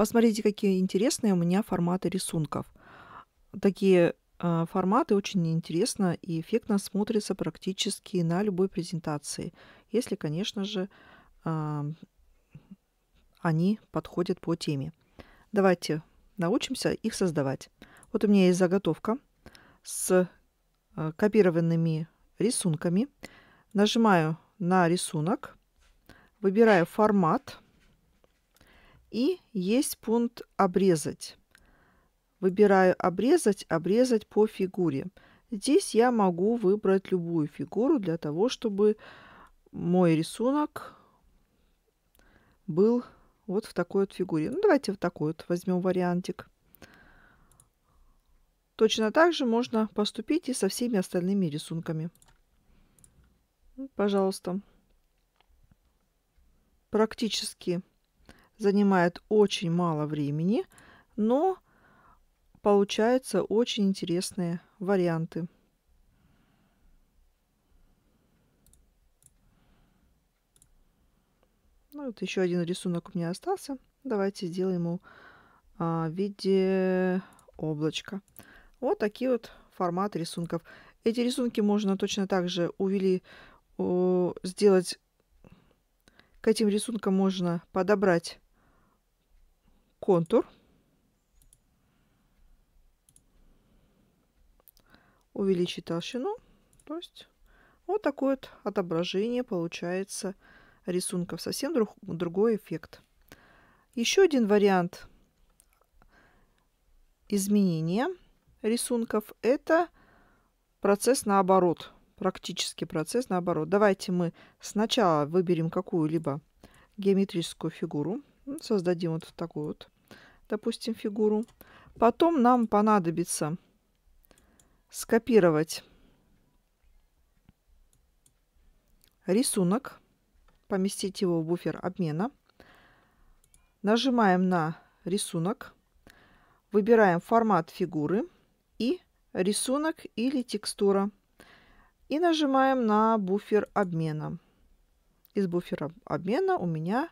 Посмотрите, какие интересные у меня форматы рисунков. Такие а, форматы очень интересно и эффектно смотрятся практически на любой презентации, если, конечно же, а, они подходят по теме. Давайте научимся их создавать. Вот у меня есть заготовка с а, копированными рисунками. Нажимаю на рисунок, выбираю формат – и есть пункт «Обрезать». Выбираю «Обрезать», «Обрезать по фигуре». Здесь я могу выбрать любую фигуру для того, чтобы мой рисунок был вот в такой вот фигуре. Ну, давайте вот такой вот возьмем вариантик. Точно так же можно поступить и со всеми остальными рисунками. Пожалуйста. Практически занимает очень мало времени, но получаются очень интересные варианты. Ну, вот еще один рисунок у меня остался. Давайте сделаем его а, в виде облачка. Вот такие вот форматы рисунков. Эти рисунки можно точно так же увели, о, сделать... К этим рисункам можно подобрать контур. Увеличить толщину. То есть вот такое вот отображение получается рисунков. Совсем друг, другой эффект. Еще один вариант изменения рисунков – это процесс наоборот, практически процесс наоборот. Давайте мы сначала выберем какую-либо геометрическую фигуру. Создадим вот такую вот, допустим, фигуру. Потом нам понадобится скопировать рисунок, поместить его в буфер обмена. Нажимаем на рисунок, выбираем формат фигуры и рисунок или текстура. И нажимаем на буфер обмена. Из буфера обмена у меня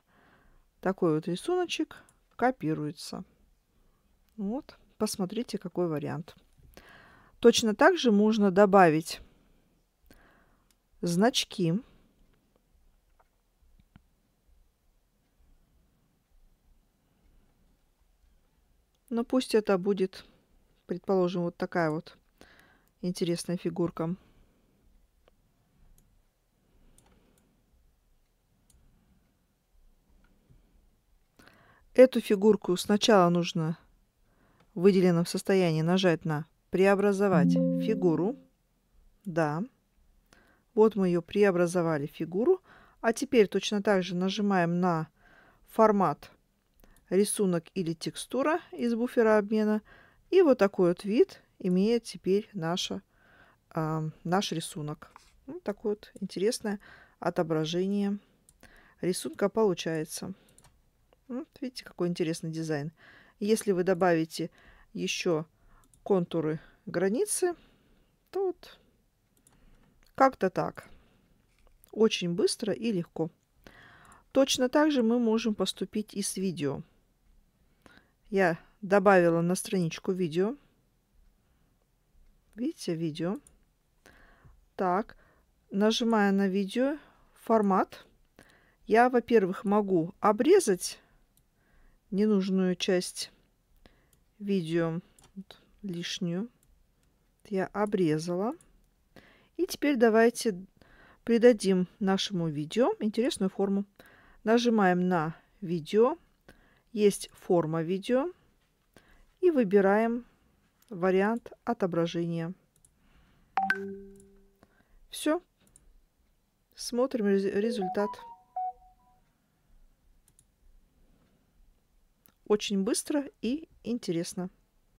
такой вот рисуночек копируется. Вот, посмотрите, какой вариант. Точно так же можно добавить значки. Но пусть это будет, предположим, вот такая вот интересная фигурка. Эту фигурку сначала нужно в выделенном состоянии нажать на «Преобразовать фигуру». Да. Вот мы ее преобразовали фигуру. А теперь точно так же нажимаем на формат рисунок или текстура из буфера обмена. И вот такой вот вид имеет теперь наша, э, наш рисунок. Вот ну, такое вот интересное отображение рисунка получается. Вот видите, какой интересный дизайн. Если вы добавите еще контуры границы, то вот как-то так. Очень быстро и легко. Точно так же мы можем поступить и с видео. Я добавила на страничку видео. Видите, видео. Так, нажимая на видео, формат, я, во-первых, могу обрезать ненужную часть видео, вот, лишнюю, я обрезала. И теперь давайте придадим нашему видео интересную форму. Нажимаем на видео, есть форма видео и выбираем вариант отображения. Все. Смотрим результат. очень быстро и интересно.